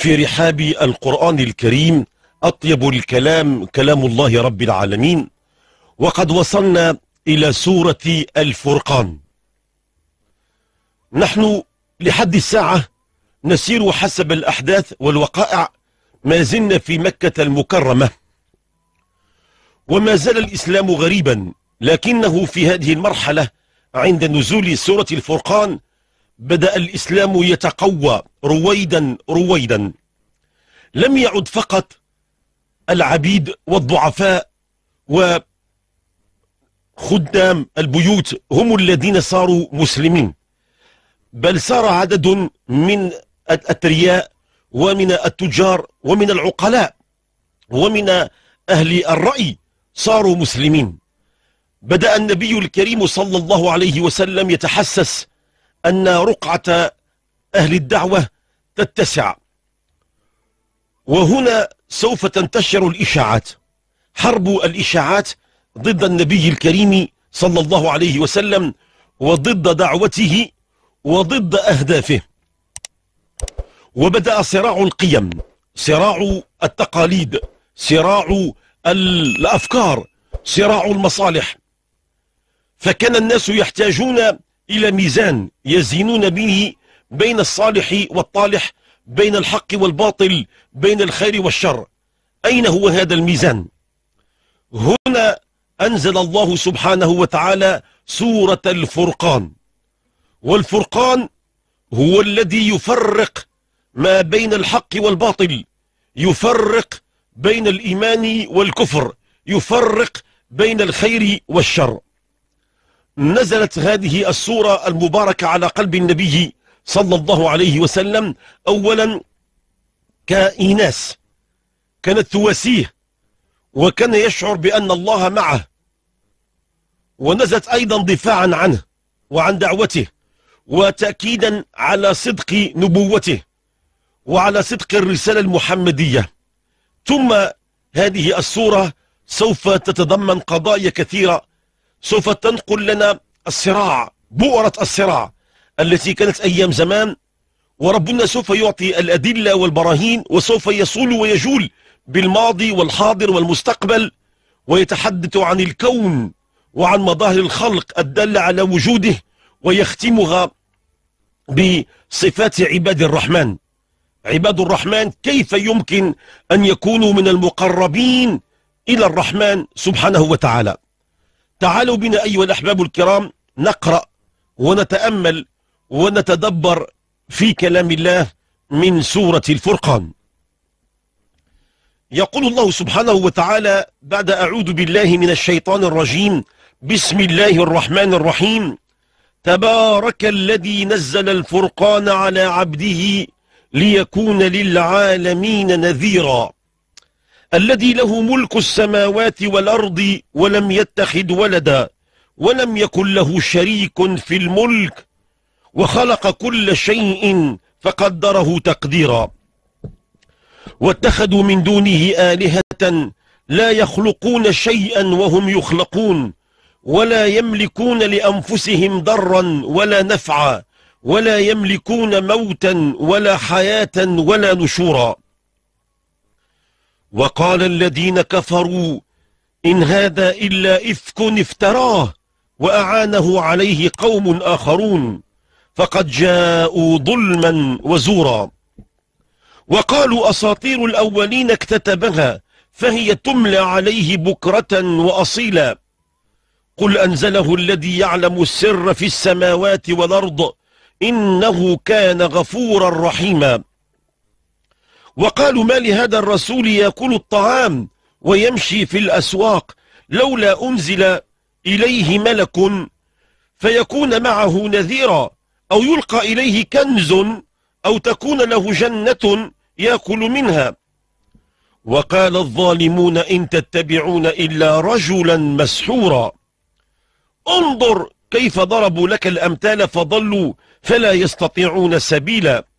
في رحاب القرآن الكريم أطيب الكلام كلام الله رب العالمين وقد وصلنا إلى سورة الفرقان نحن لحد الساعة نسير حسب الأحداث والوقائع ما زلنا في مكة المكرمة وما زال الإسلام غريبا لكنه في هذه المرحلة عند نزول سورة الفرقان بدأ الإسلام يتقوى رويدا رويدا لم يعد فقط العبيد والضعفاء وخدام البيوت هم الذين صاروا مسلمين بل صار عدد من الأثرياء ومن التجار ومن العقلاء ومن أهل الرأي صاروا مسلمين بدأ النبي الكريم صلى الله عليه وسلم يتحسس أن رقعة أهل الدعوة تتسع وهنا سوف تنتشر الإشاعات حرب الإشاعات ضد النبي الكريم صلى الله عليه وسلم وضد دعوته وضد أهدافه وبدأ صراع القيم صراع التقاليد صراع الأفكار صراع المصالح فكان الناس يحتاجون إلى ميزان يزينون به بين الصالح والطالح بين الحق والباطل بين الخير والشر أين هو هذا الميزان هنا أنزل الله سبحانه وتعالى سورة الفرقان والفرقان هو الذي يفرق ما بين الحق والباطل يفرق بين الإيمان والكفر يفرق بين الخير والشر نزلت هذه الصورة المباركة على قلب النبي صلى الله عليه وسلم أولا كإناس كانت تواسيه وكان يشعر بأن الله معه ونزلت أيضا دفاعا عنه وعن دعوته وتأكيدا على صدق نبوته وعلى صدق الرسالة المحمدية ثم هذه الصورة سوف تتضمن قضايا كثيرة سوف تنقل لنا الصراع بؤرة الصراع التي كانت أيام زمان وربنا سوف يعطي الأدلة والبراهين وسوف يصول ويجول بالماضي والحاضر والمستقبل ويتحدث عن الكون وعن مظاهر الخلق الدالة على وجوده ويختمها بصفات عباد الرحمن عباد الرحمن كيف يمكن أن يكونوا من المقربين إلى الرحمن سبحانه وتعالى تعالوا بنا أيها الأحباب الكرام نقرأ ونتأمل ونتدبر في كلام الله من سورة الفرقان يقول الله سبحانه وتعالى بعد أعوذ بالله من الشيطان الرجيم بسم الله الرحمن الرحيم تبارك الذي نزل الفرقان على عبده ليكون للعالمين نذيرا الذي له ملك السماوات والأرض ولم يتخذ ولدا ولم يكن له شريك في الملك وخلق كل شيء فقدره تقديرا واتخذوا من دونه آلهة لا يخلقون شيئا وهم يخلقون ولا يملكون لأنفسهم ضرا ولا نفعا ولا يملكون موتا ولا حياة ولا نشورا وقال الذين كفروا إن هذا إلا إفك افتراه وأعانه عليه قوم آخرون فقد جاءوا ظلما وزورا وقالوا أساطير الأولين اكتتبها فهي تملى عليه بكرة وأصيلا قل أنزله الذي يعلم السر في السماوات والأرض إنه كان غفورا رحيما وقالوا ما لهذا الرسول يأكل الطعام ويمشي في الأسواق لولا أنزل إليه ملك فيكون معه نذيرا أو يلقى إليه كنز أو تكون له جنة يأكل منها وقال الظالمون إن تتبعون إلا رجلا مسحورا انظر كيف ضربوا لك الأمثال فضلوا فلا يستطيعون سبيلا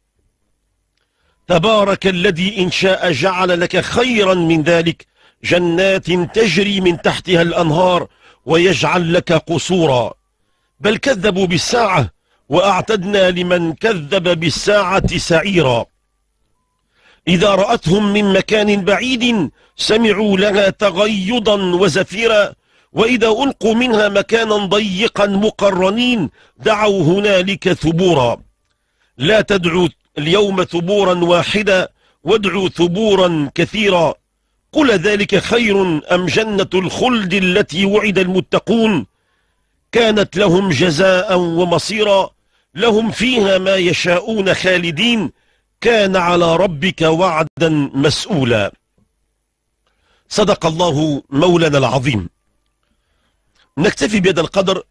تبارك الذي إن شاء جعل لك خيرا من ذلك جنات تجري من تحتها الأنهار ويجعل لك قصورا بل كذبوا بالساعة وأعتدنا لمن كذب بالساعة سعيرا إذا رأتهم من مكان بعيد سمعوا لها تغيضا وزفيرا وإذا ألقوا منها مكانا ضيقا مقرنين دعوا هنالك ثبورا لا تدعوا اليوم ثبورا واحدا وادعوا ثبورا كثيرا قل ذلك خير أم جنة الخلد التي وعد المتقون كانت لهم جزاء ومصيرا لهم فيها ما يشاءون خالدين كان على ربك وعدا مسؤولا صدق الله مولانا العظيم نكتفي بهذا القدر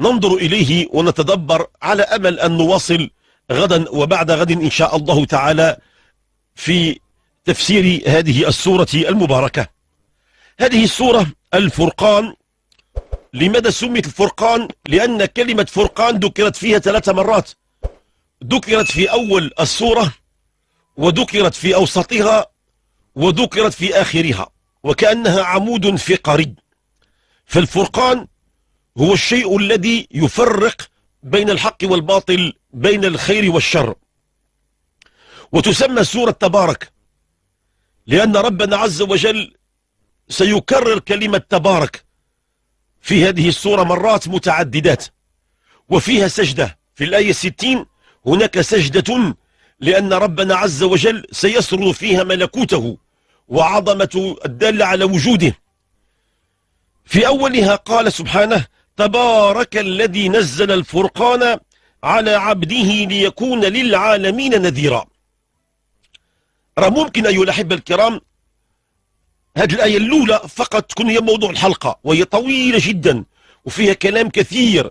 ننظر إليه ونتدبر على أمل أن نواصل غدا وبعد غد إن شاء الله تعالى في تفسير هذه السورة المباركة هذه السورة الفرقان لماذا سميت الفرقان لأن كلمة فرقان ذكرت فيها ثلاث مرات ذكرت في أول السورة وذكرت في أوسطها وذكرت في آخرها وكأنها عمود فقري فالفرقان هو الشيء الذي يفرق بين الحق والباطل بين الخير والشر وتسمى سورة تبارك لأن ربنا عز وجل سيكرر كلمة تبارك في هذه السورة مرات متعددات وفيها سجدة في الآية 60 هناك سجدة لأن ربنا عز وجل سيسر فيها ملكوته وعظمة الدالة على وجوده في أولها قال سبحانه تبارك الذي نزل الفرقان على عبده ليكون للعالمين نذيرا راه ممكن أيها الأحبة الكرام هذه الآية الأولى فقط تكون هي موضوع الحلقة وهي طويلة جدا وفيها كلام كثير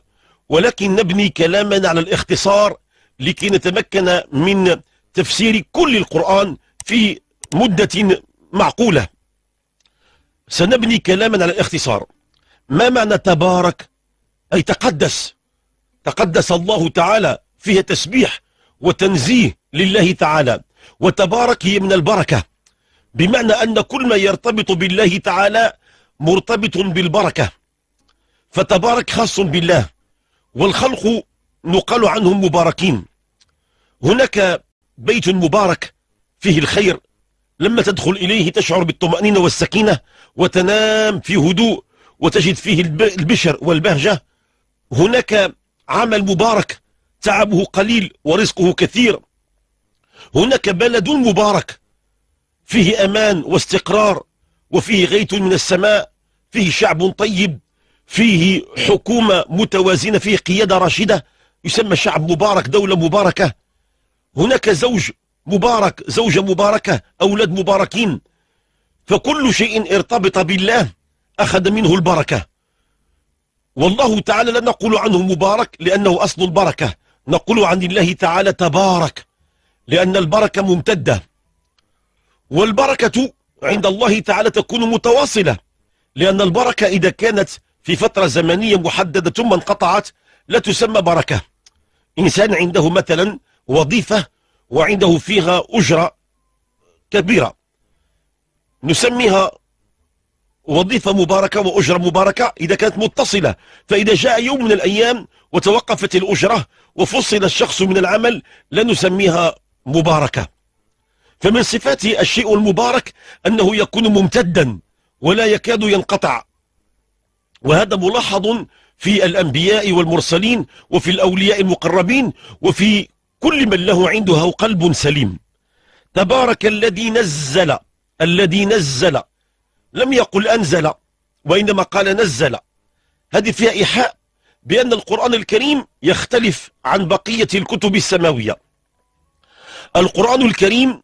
ولكن نبني كلامنا على الاختصار لكي نتمكن من تفسير كل القرآن في مدة معقولة سنبني كلاما على الاختصار ما معنى تبارك أي تقدس تقدس الله تعالى فيها تسبيح وتنزيه لله تعالى وتبارك هي من البركة بمعنى أن كل ما يرتبط بالله تعالى مرتبط بالبركة فتبارك خاص بالله والخلق نقال عنهم مباركين هناك بيت مبارك فيه الخير لما تدخل إليه تشعر بالطمأنينة والسكينة وتنام في هدوء وتجد فيه البشر والبهجة هناك عمل مبارك تعبه قليل ورزقه كثير هناك بلد مبارك فيه أمان واستقرار وفيه غيث من السماء فيه شعب طيب فيه حكومة متوازنة فيه قيادة راشدة يسمى شعب مبارك دولة مباركة هناك زوج مبارك زوجة مباركة أولاد مباركين فكل شيء ارتبط بالله أخذ منه البركة والله تعالى لا نقول عنه مبارك لأنه أصل البركة نقول عن الله تعالى تبارك لأن البركة ممتدة والبركة عند الله تعالى تكون متواصلة لأن البركة إذا كانت في فترة زمنية محددة ثم انقطعت لا تسمى بركة إنسان عنده مثلا وظيفة وعنده فيها أجرة كبيرة نسميها وظيفة مباركة وأجرة مباركة إذا كانت متصلة فإذا جاء يوم من الأيام وتوقفت الأجرة وفصل الشخص من العمل لن نسميها مباركة فمن صفات الشيء المبارك أنه يكون ممتدا ولا يكاد ينقطع وهذا ملاحظ في الأنبياء والمرسلين وفي الأولياء المقربين وفي كل من له عنده قلب سليم تبارك الذي نزل الذي نزل لم يقل أنزل وإنما قال نزل هذه فيها إيحاء بأن القرآن الكريم يختلف عن بقية الكتب السماوية القرآن الكريم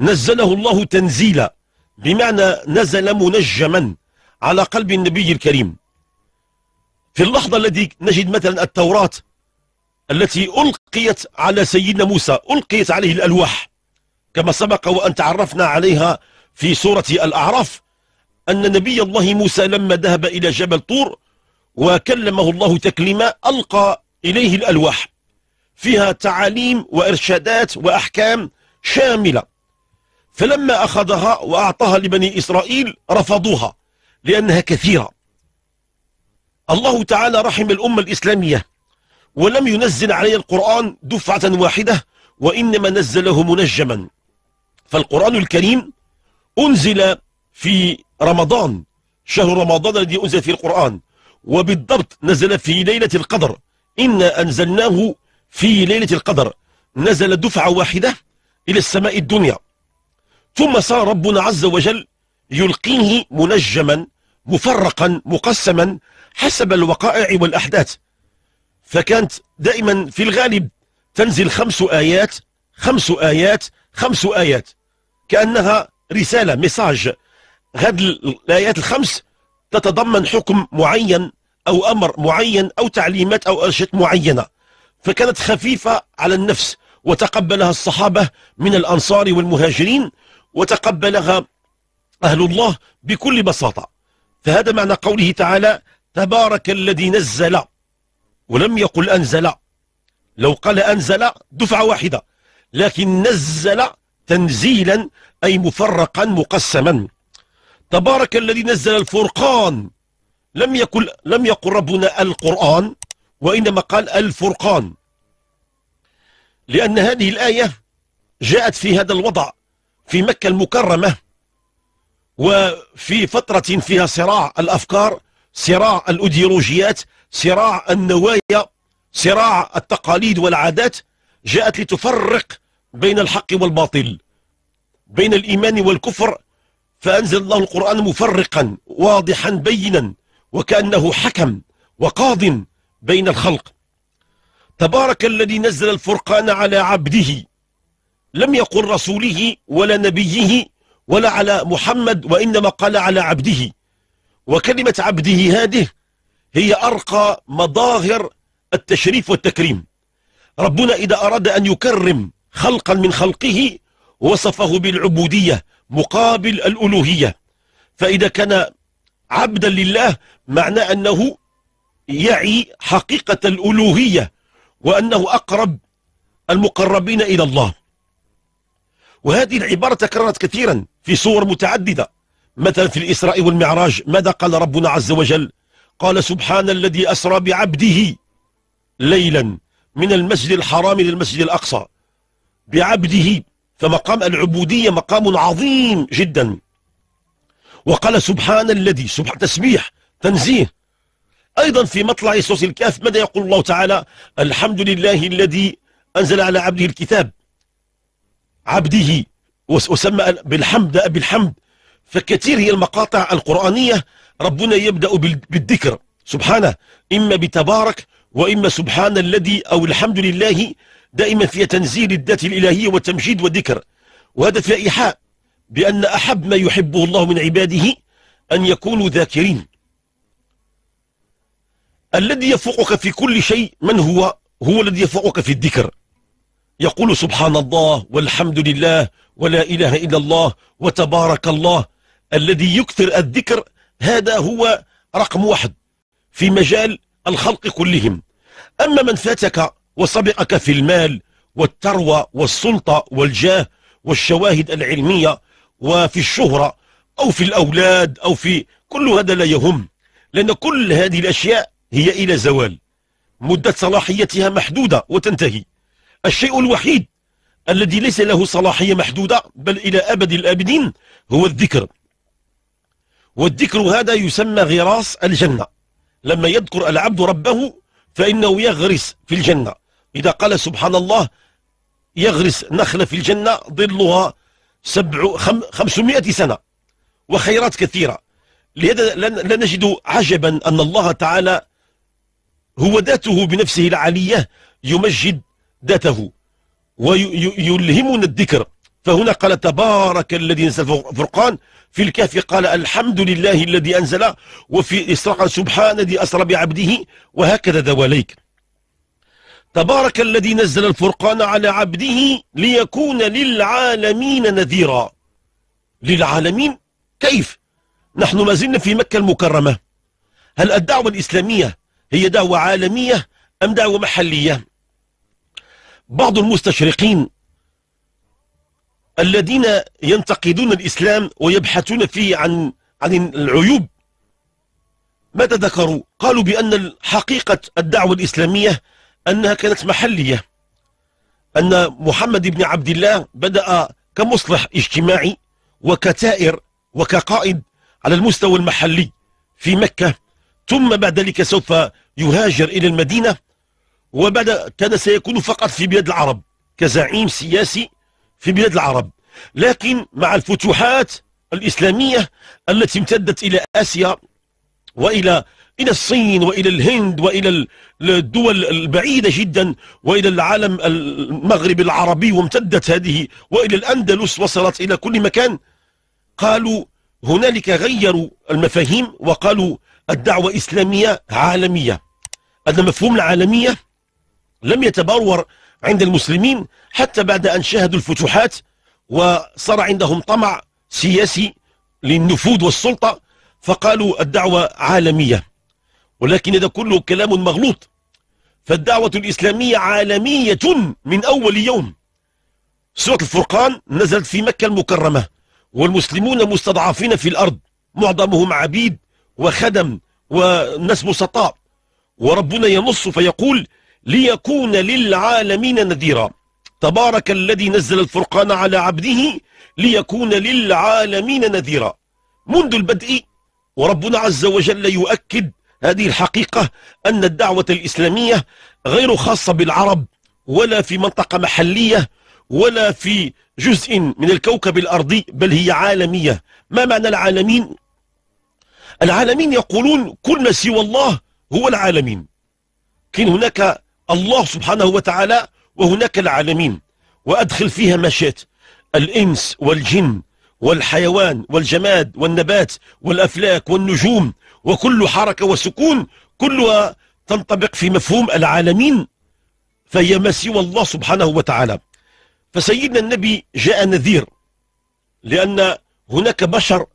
نزله الله تنزيلا بمعنى نزل منجما على قلب النبي الكريم في اللحظة التي نجد مثلا التوراة التي ألقيت على سيدنا موسى ألقيت عليه الألواح كما سبق وأن تعرفنا عليها في سورة الأعراف أن نبي الله موسى لما ذهب إلى جبل طور وكلمه الله تكليما ألقى إليه الألواح فيها تعاليم وإرشادات وأحكام شاملة فلما أخذها وأعطاها لبني إسرائيل رفضوها لأنها كثيرة الله تعالى رحم الأمة الإسلامية ولم ينزل علي القرآن دفعة واحدة وإنما نزله منجما فالقرآن الكريم أنزل في رمضان شهر رمضان الذي أنزل فيه القرآن وبالضبط نزل في ليلة القدر إنا أنزلناه في ليلة القدر نزل دفعة واحدة إلى السماء الدنيا ثم صار ربنا عز وجل يلقيه منجما مفرقا مقسما حسب الوقائع والأحداث فكانت دائما في الغالب تنزل خمس آيات خمس آيات خمس آيات كأنها رسالة مساج هذه الآيات الخمس تتضمن حكم معين أو أمر معين أو تعليمات أو أرشاد معينة فكانت خفيفة على النفس وتقبلها الصحابة من الأنصار والمهاجرين وتقبلها أهل الله بكل بساطة فهذا معنى قوله تعالى تبارك الذي نزل ولم يقل أنزل لو قال أنزل دفعة واحدة لكن نزل تنزيلا أي مفرقا مقسما تبارك الذي نزل الفرقان لم يقل لم يقل ربنا القرآن وإنما قال الفرقان لأن هذه الآية جاءت في هذا الوضع في مكة المكرمة وفي فترة فيها صراع الأفكار صراع الأيديولوجيات صراع النوايا صراع التقاليد والعادات جاءت لتفرق بين الحق والباطل بين الإيمان والكفر فأنزل الله القرآن مفرقا واضحا بينا وكأنه حكم وقاض بين الخلق تبارك الذي نزل الفرقان على عبده لم يقل رسوله ولا نبيه ولا على محمد وإنما قال على عبده وكلمة عبده هذه هي أرقى مظاهر التشريف والتكريم ربنا إذا أراد أن يكرم خلقا من خلقه وصفه بالعبودية مقابل الألوهية فإذا كان عبدا لله معنى أنه يعي حقيقة الألوهية وأنه أقرب المقربين إلى الله وهذه العبارة تكررت كثيرا في صور متعددة مثلا في الإسراء والمعراج ماذا قال ربنا عز وجل قال سبحان الذي أسرى بعبده ليلا من المسجد الحرام للمسجد الأقصى بعبده فمقام العبودية مقام عظيم جدا وقال سبحان الذي سبحان تسبيح تنزيه أيضا في مطلع سورة الكهف ماذا يقول الله تعالى الحمد لله الذي أنزل على عبده الكتاب عبده وسمى بالحمد أبي الحمد فكثير هي المقاطع القرآنية ربنا يبدأ بالذكر سبحانه إما بتبارك وإما سبحان الذي أو الحمد لله دائما فيها تنزيل الذات الإلهية وتمجيد وذكر وهذا فيها إيحاء بأن أحب ما يحبه الله من عباده أن يكونوا ذاكرين الذي يفوقك في كل شيء من هو هو الذي يفوقك في الذكر يقول سبحان الله والحمد لله ولا إله إلا الله وتبارك الله الذي يكثر الذكر هذا هو رقم واحد في مجال الخلق كلهم أما من فاتك وسبقك في المال والثروة والسلطة والجاه والشواهد العلمية وفي الشهرة أو في الأولاد أو في كل هذا لا يهم لأن كل هذه الأشياء هي إلى زوال مدة صلاحيتها محدودة وتنتهي الشيء الوحيد الذي ليس له صلاحية محدودة بل إلى أبد الآبدين هو الذكر والذكر هذا يسمى غراس الجنة لما يذكر العبد ربه فإنه يغرس في الجنة إذا قال سبحان الله يغرس نخلة في الجنة ظلها سبع خم خمسمائة سنة وخيرات كثيرة لهذا لا نجد عجبا أن الله تعالى هو ذاته بنفسه العالية يمجد ذاته ويلهمنا الذكر فهنا قال تبارك الذي نزل فرقان في الكهف قال الحمد لله الذي أنزل وفي إسراء سبحان الذي أسرى بعبده وهكذا دواليك تبارك الذي نزل الفرقان على عبده ليكون للعالمين نذيرا للعالمين كيف نحن ما زلنا في مكة المكرمة هل الدعوة الإسلامية هي دعوة عالمية أم دعوة محلية بعض المستشرقين الذين ينتقدون الإسلام ويبحثون فيه عن عن العيوب ماذا ذكروا قالوا بأن حقيقة الدعوة الإسلامية أنها كانت محلية أن محمد بن عبد الله بدأ كمصلح اجتماعي وكتائر وكقائد على المستوى المحلي في مكة ثم بعد ذلك سوف يهاجر إلى المدينة وبدأ كان سيكون فقط في بلاد العرب كزعيم سياسي في بلاد العرب لكن مع الفتوحات الإسلامية التي امتدت إلى آسيا وإلى إلى الصين وإلى الهند وإلى الدول البعيدة جدا وإلى العالم المغرب العربي وامتدت هذه وإلى الأندلس وصلت إلى كل مكان قالوا هنالك غيروا المفاهيم وقالوا الدعوة إسلامية عالمية هذا مفهوم العالمية لم يتبرور عند المسلمين حتى بعد أن شاهدوا الفتوحات وصار عندهم طمع سياسي للنفوذ والسلطة فقالوا الدعوة عالمية ولكن هذا كله كلام مغلوط فالدعوة الإسلامية عالمية من أول يوم سورة الفرقان نزلت في مكة المكرمة والمسلمون مستضعفين في الأرض معظمهم عبيد وخدم وناس بسطاء وربنا ينص فيقول ليكون للعالمين نذيرا تبارك الذي نزل الفرقان على عبده ليكون للعالمين نذيرا منذ البدء وربنا عز وجل يؤكد هذه الحقيقة أن الدعوة الإسلامية غير خاصة بالعرب ولا في منطقة محلية ولا في جزء من الكوكب الأرضي بل هي عالمية ما معنى العالمين؟ العالمين يقولون كل ما سوى الله هو العالمين كان هناك الله سبحانه وتعالى وهناك العالمين وأدخل فيها ما شئت الإنس والجن والحيوان والجماد والنبات والأفلاك والنجوم وكل حركة وسكون كلها تنطبق في مفهوم العالمين فهي ما سوى الله سبحانه وتعالى فسيدنا النبي جاء نذير لأن هناك بشر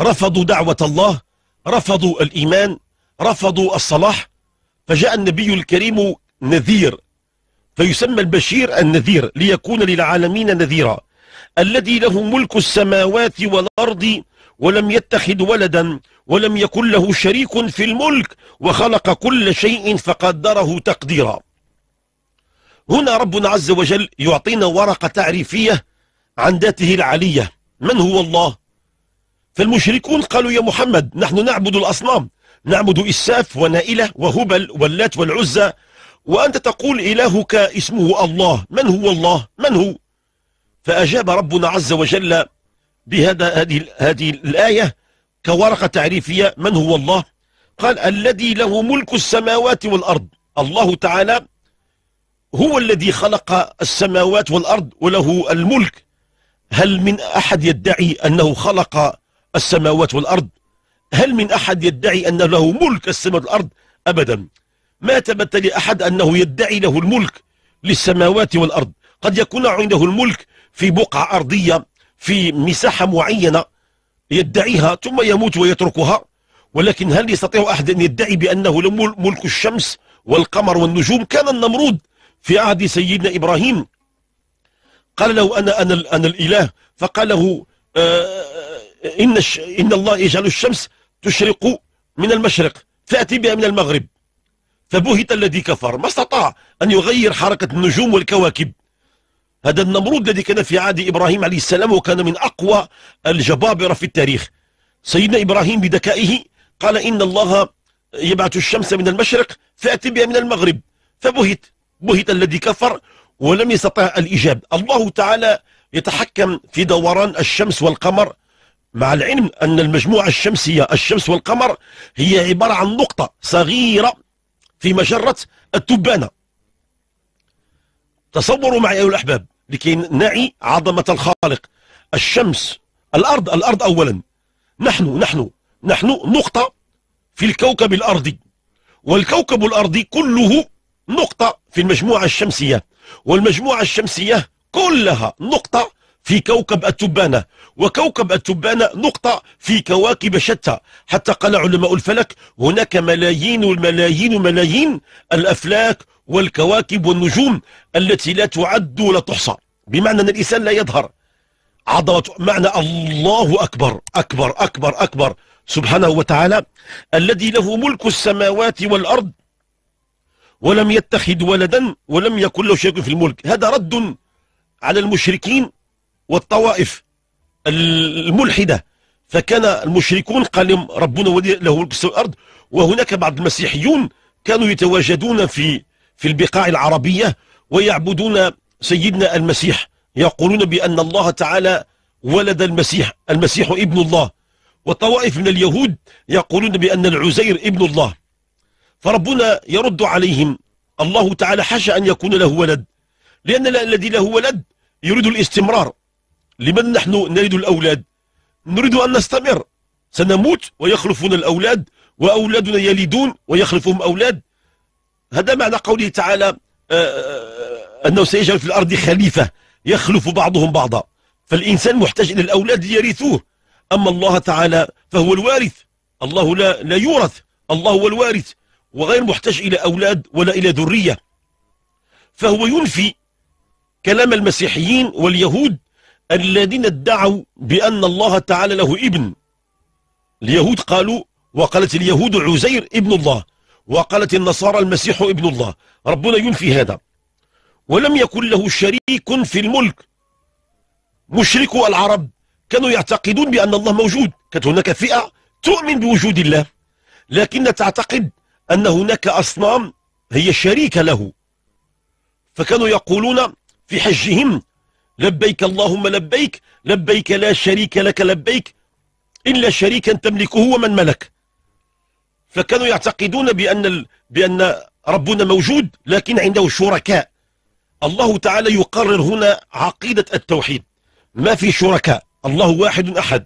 رفضوا دعوة الله رفضوا الإيمان رفضوا الصلاح فجاء النبي الكريم نذير فيسمى البشير النذير ليكون للعالمين نذيرا الذي له ملك السماوات والأرض ولم يتخذ ولدا ولم يكن له شريك في الملك وخلق كل شيء فقدره تقديرا هنا ربنا عز وجل يعطينا ورقة تعريفية عن ذاته العلية من هو الله فالمشركون قالوا يا محمد نحن نعبد الأصنام نعبد إساف ونائلة وهبل واللات والعزى وأنت تقول إلهك اسمه الله من هو الله من هو فأجاب ربنا عز وجل بهذا هذه, هذه الآية كورقة تعريفية من هو الله قال الذي له ملك السماوات والأرض الله تعالى هو الذي خلق السماوات والأرض وله الملك هل من أحد يدعي أنه خلق السماوات والأرض هل من أحد يدعي أن له ملك السماوات والأرض أبدا ما ثبت لأحد أنه يدعي له الملك للسماوات والأرض قد يكون عنده الملك في بقعة أرضية في مساحة معينة يدعيها ثم يموت ويتركها ولكن هل يستطيع أحد أن يدعي بأنه ملك الشمس والقمر والنجوم كان النمرود في عهد سيدنا إبراهيم قال له أنا, أنا, أنا الإله فقال له آه، آه، إن, إن الله يجعل الشمس تشرق من المشرق فأتي بها من المغرب فبهت الذي كفر ما استطاع أن يغير حركة النجوم والكواكب هذا النمرود الذي كان في عهد إبراهيم عليه السلام وكان من أقوى الجبابرة في التاريخ سيدنا إبراهيم بذكائه قال إن الله يبعث الشمس من المشرق فأتي بها من المغرب فبهت بهت الذي كفر ولم يستطع الإجاب الله تعالى يتحكم في دوران الشمس والقمر مع العلم أن المجموعة الشمسية الشمس والقمر هي عبارة عن نقطة صغيرة في مجرة التبانة تصوروا معي أيها الأحباب لكي نعي عظمة الخالق الشمس الأرض الأرض أولا نحن نحن نحن نقطة في الكوكب الأرضي والكوكب الأرضي كله نقطة في المجموعة الشمسية والمجموعة الشمسية كلها نقطة في كوكب التبانة وكوكب التبانة نقطة في كواكب شتى حتى قال علماء الفلك هناك ملايين الملايين ملايين الأفلاك والكواكب والنجوم التي لا تعد ولا تحصى بمعنى أن الإنسان لا يظهر عظمة معنى الله أكبر أكبر أكبر أكبر سبحانه وتعالى الذي له ملك السماوات والأرض ولم يتخذ ولدا ولم يكن له شيء في الملك هذا رد على المشركين والطوائف الملحدة فكان المشركون قال لهم ربنا ولي له ملك الأرض وهناك بعض المسيحيون كانوا يتواجدون في في البقاع العربية ويعبدون سيدنا المسيح يقولون بأن الله تعالى ولد المسيح المسيح ابن الله وطوائف من اليهود يقولون بأن العزير ابن الله فربنا يرد عليهم الله تعالى حاشا أن يكون له ولد لأن الذي له ولد يريد الاستمرار لمن نحن نريد الأولاد نريد أن نستمر سنموت ويخلفون الأولاد وأولادنا يلدون ويخلفهم أولاد هذا معنى قوله تعالى آه، آه، أنه سيجعل في الأرض خليفة يخلف بعضهم بعضا فالإنسان محتاج إلى الأولاد ليرثوه أما الله تعالى فهو الوارث الله لا, لا يورث الله هو الوارث وغير محتاج إلى أولاد ولا إلى ذرية فهو ينفي كلام المسيحيين واليهود الذين ادعوا بأن الله تعالى له ابن اليهود قالوا وقالت اليهود عزير ابن الله وقالت النصارى المسيح ابن الله ربنا ينفي هذا ولم يكن له شريك في الملك مشركو العرب كانوا يعتقدون بأن الله موجود كانت هناك فئة تؤمن بوجود الله لكن تعتقد أن هناك أصنام هي شريكة له فكانوا يقولون في حجهم لبيك اللهم لبيك لبيك لا شريك لك لبيك إلا شريكا تملكه ومن ملك فكانوا يعتقدون بأن, بأن ربنا موجود لكن عنده شركاء الله تعالى يقرر هنا عقيدة التوحيد ما في شركاء الله واحد أحد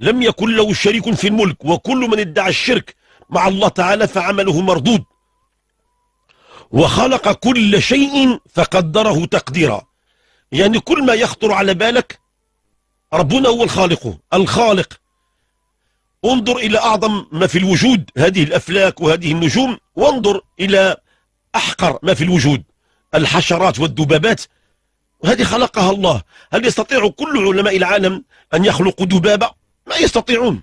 لم يكن له شريك في الملك وكل من ادعى الشرك مع الله تعالى فعمله مردود وخلق كل شيء فقدره تقديرا يعني كل ما يخطر على بالك ربنا هو الخالق الخالق انظر إلى أعظم ما في الوجود هذه الأفلاك وهذه النجوم وانظر إلى أحقر ما في الوجود الحشرات والذبابات وهذه خلقها الله هل يستطيع كل علماء العالم أن يخلقوا ذبابة؟ ما يستطيعون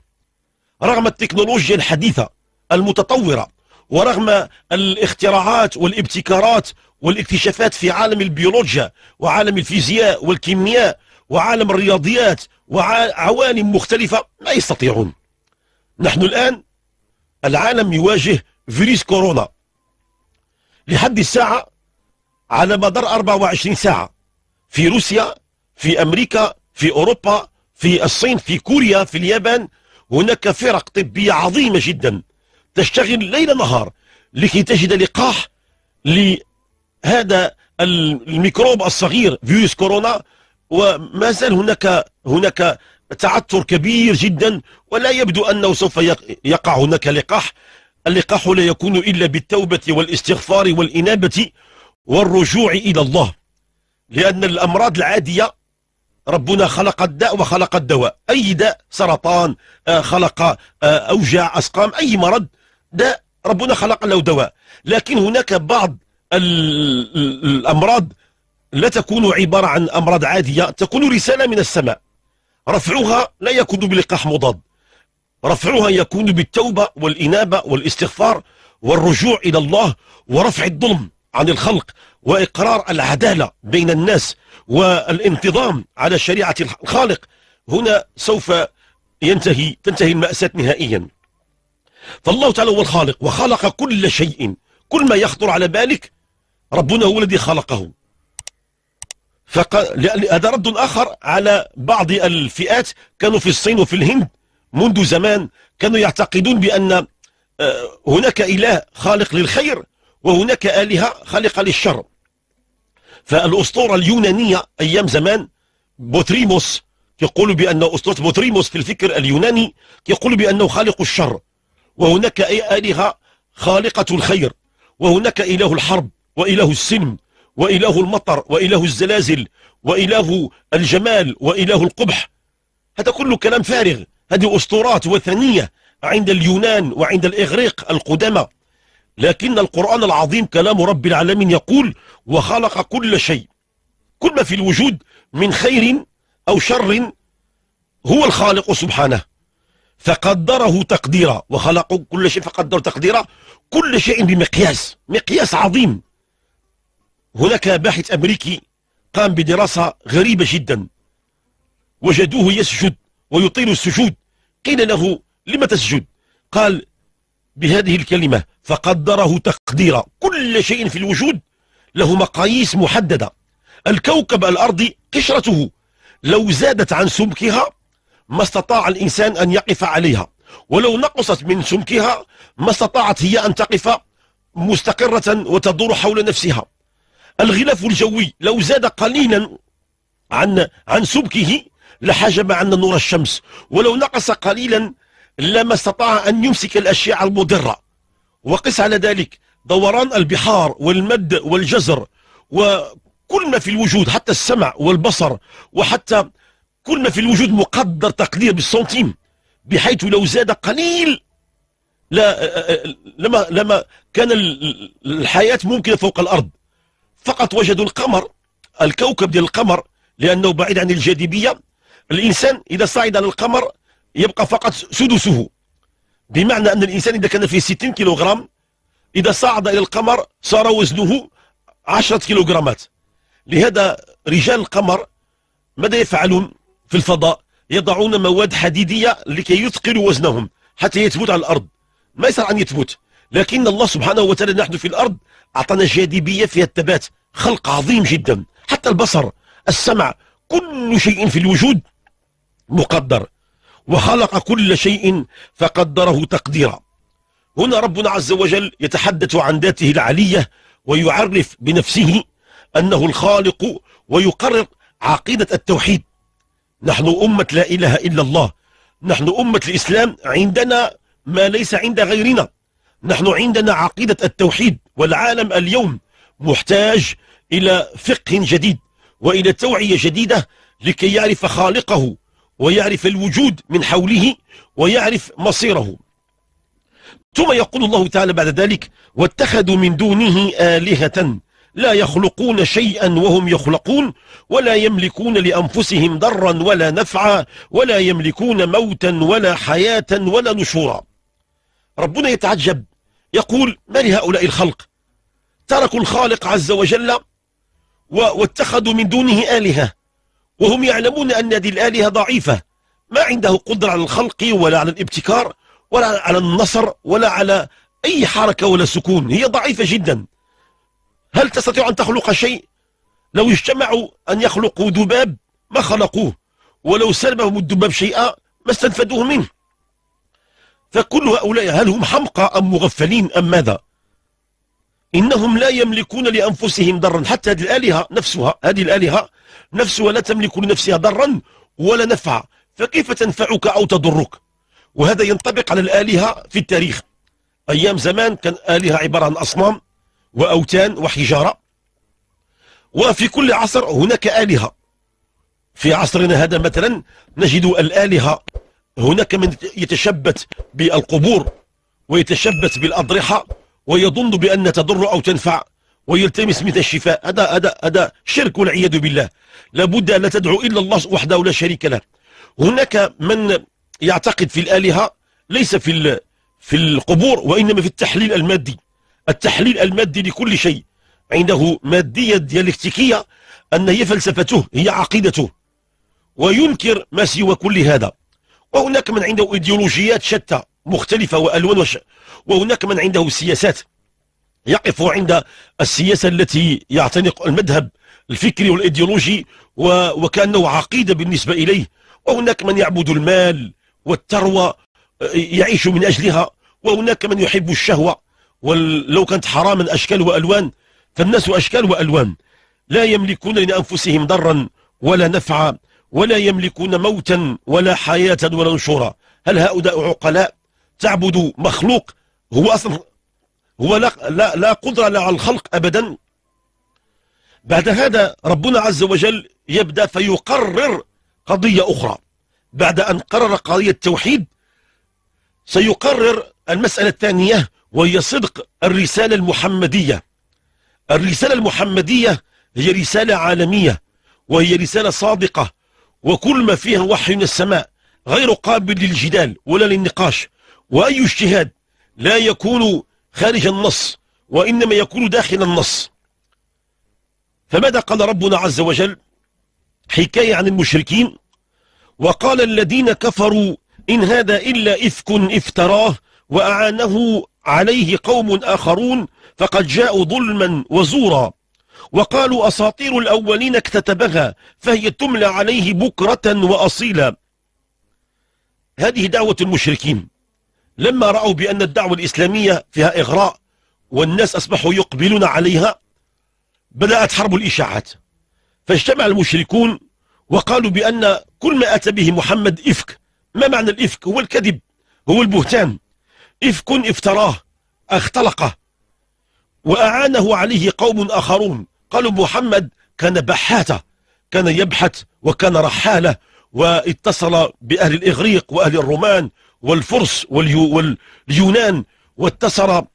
رغم التكنولوجيا الحديثة المتطورة ورغم الاختراعات والابتكارات والاكتشافات في عالم البيولوجيا وعالم الفيزياء والكيمياء وعالم الرياضيات وعوالم مختلفة لا يستطيعون نحن الآن العالم يواجه فيروس كورونا لحد الساعة على مدار 24 ساعة في روسيا في أمريكا في أوروبا في الصين في كوريا في اليابان هناك فرق طبية عظيمة جدا تشتغل ليل نهار لكي تجد لقاح ل هذا الميكروب الصغير فيروس كورونا وما زال هناك هناك تعثر كبير جدا ولا يبدو أنه سوف يقع هناك لقاح اللقاح لا يكون إلا بالتوبة والاستغفار والإنابة والرجوع إلى الله لأن الأمراض العادية ربنا خلق الداء وخلق الدواء أي داء سرطان آه، خلق آه، أوجاع أسقام أي مرض داء ربنا خلق له دواء لكن هناك بعض الأمراض لا تكون عبارة عن أمراض عادية تكون رسالة من السماء رفعها لا يكون بلقاح مضاد رفعها يكون بالتوبة والإنابة والاستغفار والرجوع إلى الله ورفع الظلم عن الخلق وإقرار العدالة بين الناس والانتظام على شريعة الخالق هنا سوف ينتهي تنتهي المأساة نهائيا فالله تعالى هو الخالق وخلق كل شيء كل ما يخطر على بالك ربنا هو الذي خلقه فقال هذا رد آخر على بعض الفئات كانوا في الصين وفي الهند منذ زمان كانوا يعتقدون بأن آه، هناك إله خالق للخير وهناك آلهة خالقة للشر فالأسطورة اليونانية أيام زمان بوتريموس يقول بأن أسطورة بوتريموس في الفكر اليوناني يقول بأنه خالق الشر وهناك أي آلهة خالقة الخير وهناك إله الحرب وإله السلم وإله المطر وإله الزلازل وإله الجمال وإله القبح هذا كله كلام فارغ هذه أسطورات وثنية عند اليونان وعند الإغريق القدامى لكن القرآن العظيم كلام رب العالمين يقول وخلق كل شيء كل ما في الوجود من خير أو شر هو الخالق سبحانه فقدره تقديرا وخلق كل شيء فقدر تقديرا كل شيء بمقياس مقياس عظيم هناك باحث أمريكي قام بدراسة غريبة جدا وجدوه يسجد ويطيل السجود قيل له لما تسجد قال بهذه الكلمة فقدره تقديرا كل شيء في الوجود له مقاييس محددة الكوكب الأرضي قشرته لو زادت عن سمكها ما استطاع الإنسان أن يقف عليها ولو نقصت من سمكها ما استطاعت هي أن تقف مستقرة وتدور حول نفسها الغلاف الجوي لو زاد قليلا عن عن سبكه لحجب عنا نور الشمس ولو نقص قليلا لما استطاع أن يمسك الأشعة المضرة وقس على ذلك دوران البحار والمد والجزر وكل ما في الوجود حتى السمع والبصر وحتى كل ما في الوجود مقدر تقدير بالسنتيم بحيث لو زاد قليل لا لما لما كان الحياة ممكنة فوق الأرض فقط وجدوا القمر الكوكب ديال القمر لأنه بعيد عن الجاذبية الإنسان إذا صعد على القمر يبقى فقط سدسه بمعنى أن الإنسان إذا كان فيه 60 كيلوغرام إذا صعد إلى القمر صار وزنه 10 كيلوغرامات لهذا رجال القمر ماذا يفعلون في الفضاء يضعون مواد حديدية لكي يثقلوا وزنهم حتى يثبت على الأرض ما يصير أن يثبت لكن الله سبحانه وتعالى نحن في الأرض أعطانا جاذبية فيها الثبات خلق عظيم جدا حتى البصر السمع كل شيء في الوجود مقدر وخلق كل شيء فقدره تقديرا هنا ربنا عز وجل يتحدث عن ذاته العلية ويعرف بنفسه أنه الخالق ويقرر عقيدة التوحيد نحن أمة لا إله إلا الله نحن أمة الإسلام عندنا ما ليس عند غيرنا نحن عندنا عقيدة التوحيد والعالم اليوم محتاج إلى فقه جديد وإلى توعية جديدة لكي يعرف خالقه ويعرف الوجود من حوله ويعرف مصيره ثم يقول الله تعالى بعد ذلك واتخذوا من دونه آلهة لا يخلقون شيئا وهم يخلقون ولا يملكون لأنفسهم ضرا ولا نفعا ولا يملكون موتا ولا حياة ولا نشورا ربنا يتعجب يقول ما لهؤلاء الخلق تركوا الخالق عز وجل واتخذوا من دونه آلهة وهم يعلمون أن هذه الآلهة ضعيفة ما عنده قدرة على الخلق ولا على الابتكار ولا على النصر ولا على أي حركة ولا سكون هي ضعيفة جدا هل تستطيع أن تخلق شيء لو اجتمعوا أن يخلقوا ذباب ما خلقوه ولو سلبهم الذباب شيئا ما استنفدوه منه فكل هؤلاء هل هم حمقى أم مغفلين أم ماذا إنهم لا يملكون لأنفسهم ضرا حتى هذه الآلهة نفسها هذه الآلهة نفسها لا تملك لنفسها ضرا ولا نفعا فكيف تنفعك أو تضرك وهذا ينطبق على الآلهة في التاريخ أيام زمان كان آلهة عبارة عن أصنام وأوتان وحجارة وفي كل عصر هناك آلهة في عصرنا هذا مثلا نجد الآلهة هناك من يتشبت بالقبور ويتشبت بالأضرحة ويظن بأن تضر أو تنفع ويلتمس مثل الشفاء هذا هذا هذا شرك والعياذ بالله لابد أن لا تدعو إلا الله وحده لا شريك له هناك من يعتقد في الآلهة ليس في في القبور وإنما في التحليل المادي التحليل المادي لكل شيء عنده مادية ديالكتيكية أن هي فلسفته هي عقيدته وينكر ما سوى كل هذا وهناك من عنده ايديولوجيات شتى مختلفة وألوان وش وهناك من عنده سياسات يقف عند السياسة التي يعتنق المذهب الفكري والإيديولوجي وكأنه عقيدة بالنسبة إليه وهناك من يعبد المال والثروة يعيش من أجلها وهناك من يحب الشهوة ولو كانت حراما أشكال وألوان فالناس أشكال وألوان لا يملكون لأنفسهم ضرا ولا نفعا ولا يملكون موتا ولا حياة ولا نشورا هل هؤلاء عقلاء تعبد مخلوق هو أصلا هو لا, لا, لا قدرة على الخلق أبدا بعد هذا ربنا عز وجل يبدأ فيقرر قضية أخرى بعد أن قرر قضية التوحيد سيقرر المسألة الثانية وهي صدق الرسالة المحمدية الرسالة المحمدية هي رسالة عالمية وهي رسالة صادقة وكل ما فيها وحي من السماء غير قابل للجدال ولا للنقاش وأي اجتهاد لا يكون خارج النص وإنما يكون داخل النص فماذا قال ربنا عز وجل حكاية عن المشركين وقال الذين كفروا إن هذا إلا إفك افتراه وأعانه عليه قوم آخرون فقد جاءوا ظلما وزورا وقالوا أساطير الأولين اكتتبها فهي تملى عليه بكرة وأصيلا هذه دعوة المشركين لما رأوا بأن الدعوة الإسلامية فيها إغراء والناس أصبحوا يقبلون عليها بدأت حرب الإشاعات فاجتمع المشركون وقالوا بأن كل ما أتى به محمد إفك ما معنى الإفك هو الكذب هو البهتان إفك افتراه اختلقه وأعانه عليه قوم آخرون قالوا محمد كان بحاتة كان يبحث وكان رحالة واتصل بأهل الإغريق وأهل الرومان والفرس واليونان واتصل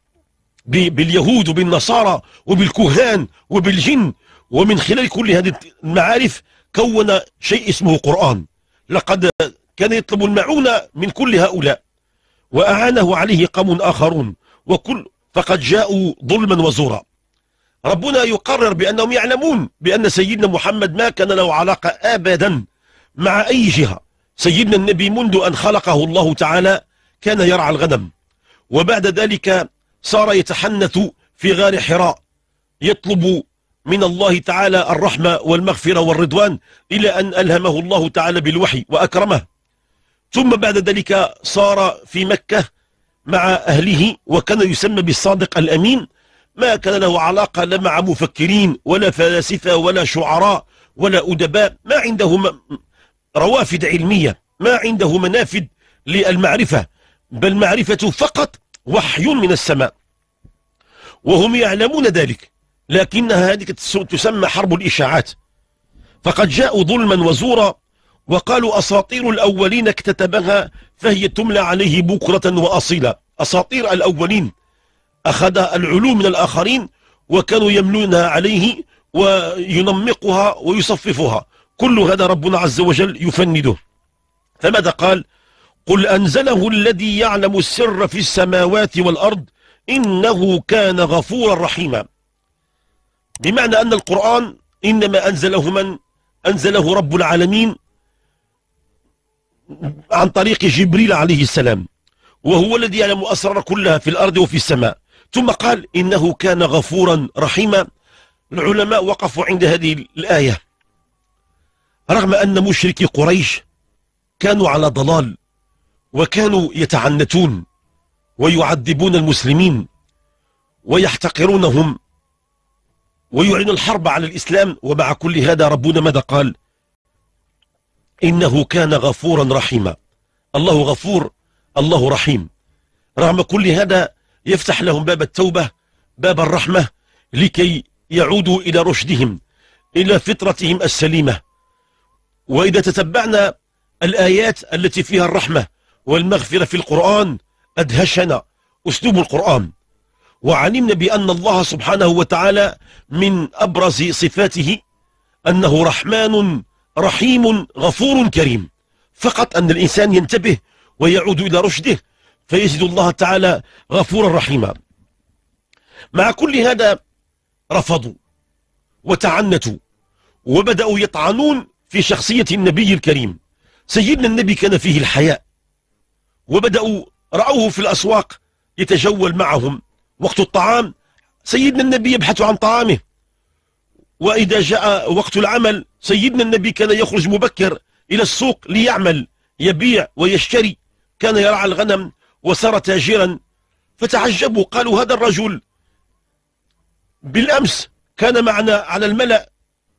باليهود وبالنصارى وبالكهان وبالجن ومن خلال كل هذه المعارف كون شيء اسمه قرآن لقد كان يطلب المعونة من كل هؤلاء وأعانه عليه قوم آخرون وكل فقد جاءوا ظلما وزورا ربنا يقرر بأنهم يعلمون بأن سيدنا محمد ما كان له علاقة أبدا مع أي جهة سيدنا النبي منذ أن خلقه الله تعالى كان يرعى الغنم وبعد ذلك صار يتحنث في غار حراء يطلب من الله تعالى الرحمة والمغفرة والرضوان إلى أن ألهمه الله تعالى بالوحي وأكرمه ثم بعد ذلك صار في مكة مع أهله وكان يسمى بالصادق الأمين ما كان له علاقة لا مع مفكرين ولا فلاسفة ولا شعراء ولا أدباء ما عنده روافد علمية ما عنده منافذ للمعرفة بل معرفة فقط وحي من السماء وهم يعلمون ذلك لكنها هذه تسمى حرب الإشاعات فقد جاءوا ظلما وزورا وقالوا أساطير الأولين اكتتبها فهي تملى عليه بكرة وأصيلا أساطير الأولين أخذ العلوم من الآخرين وكانوا يملونها عليه وينمقها ويصففها كل هذا ربنا عز وجل يفنده فماذا قال قل أنزله الذي يعلم السر في السماوات والأرض إنه كان غفورا رحيما بمعنى أن القرآن إنما أنزله من أنزله رب العالمين عن طريق جبريل عليه السلام وهو الذي يعلم أسرار كلها في الأرض وفي السماء ثم قال إنه كان غفورا رحيما العلماء وقفوا عند هذه الآية رغم أن مشركي قريش كانوا على ضلال وكانوا يتعنتون ويعذبون المسلمين ويحتقرونهم ويعلن الحرب على الإسلام ومع كل هذا ربنا ماذا قال إنه كان غفورا رحيما الله غفور الله رحيم رغم كل هذا يفتح لهم باب التوبة باب الرحمة لكي يعودوا إلى رشدهم إلى فطرتهم السليمة وإذا تتبعنا الآيات التي فيها الرحمة والمغفرة في القرآن أدهشنا أسلوب القرآن وعلمنا بأن الله سبحانه وتعالى من أبرز صفاته أنه رحمن رحيم غفور كريم فقط أن الإنسان ينتبه ويعود إلى رشده فيجد الله تعالى غفورا رحيما مع كل هذا رفضوا وتعنتوا وبدأوا يطعنون في شخصية النبي الكريم سيدنا النبي كان فيه الحياء وبدأوا رأوه في الأسواق يتجول معهم وقت الطعام سيدنا النبي يبحث عن طعامه وإذا جاء وقت العمل سيدنا النبي كان يخرج مبكر إلى السوق ليعمل يبيع ويشتري كان يرعى الغنم وصار تاجرا فتعجبوا قالوا هذا الرجل بالأمس كان معنا على الملأ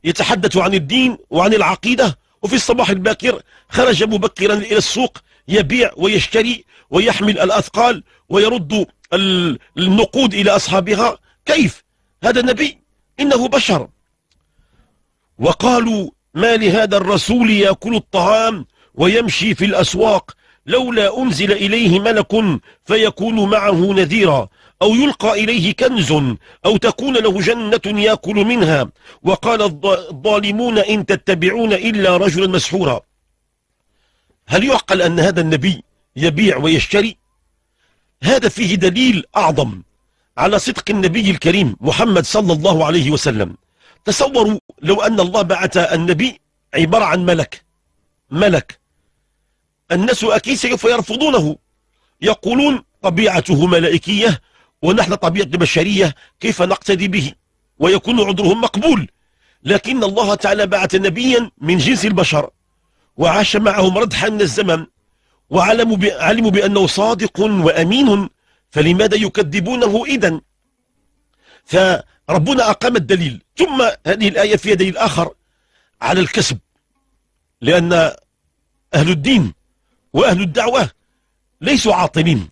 يتحدث عن الدين وعن العقيدة وفي الصباح الباكر خرج مبكرا إلى السوق يبيع ويشتري ويحمل الأثقال ويرد النقود إلى أصحابها كيف هذا نبي إنه بشر وقالوا ما لهذا الرسول يأكل الطعام ويمشي في الأسواق لولا أنزل إليه ملك فيكون معه نذيرا أو يلقى إليه كنز أو تكون له جنة يأكل منها وقال الظالمون إن تتبعون إلا رجلا مسحورا هل يعقل أن هذا النبي يبيع ويشتري هذا فيه دليل أعظم على صدق النبي الكريم محمد صلى الله عليه وسلم تصوروا لو أن الله بعث النبي عبارة عن ملك ملك الناس أكيد سوف يرفضونه يقولون طبيعته ملائكية ونحن طبيعة بشرية كيف نقتدي به ويكون عذرهم مقبول لكن الله تعالى بعث نبيا من جنس البشر وعاش معهم ردحا من الزمن وعلموا علموا بأنه صادق وأمين فلماذا يكذبونه إذا فربنا أقام الدليل ثم هذه الآية فيها دليل آخر على الكسب لأن أهل الدين وأهل الدعوة ليسوا عاطلين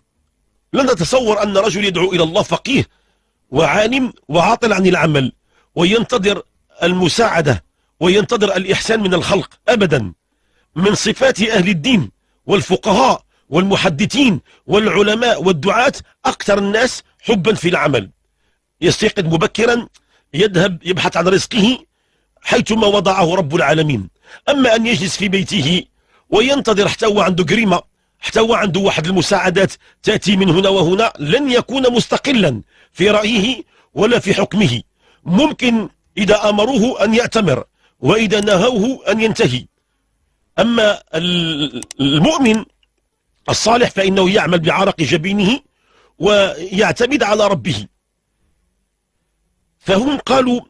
لن نتصور أن رجل يدعو إلى الله فقيه وعالم وعاطل عن العمل وينتظر المساعدة وينتظر الإحسان من الخلق أبدا من صفات أهل الدين والفقهاء والمحدثين والعلماء والدعاة أكثر الناس حبا في العمل يستيقظ مبكرا يذهب يبحث عن رزقه حيثما وضعه رب العالمين أما أن يجلس في بيته وينتظر حتى هو عنده جريمة حتى هو عنده واحد المساعدات تأتي من هنا وهنا لن يكون مستقلا في رأيه ولا في حكمه ممكن إذا أمروه أن يأتمر وإذا نهوه أن ينتهي أما المؤمن الصالح فإنه يعمل بعرق جبينه ويعتمد على ربه فهم قالوا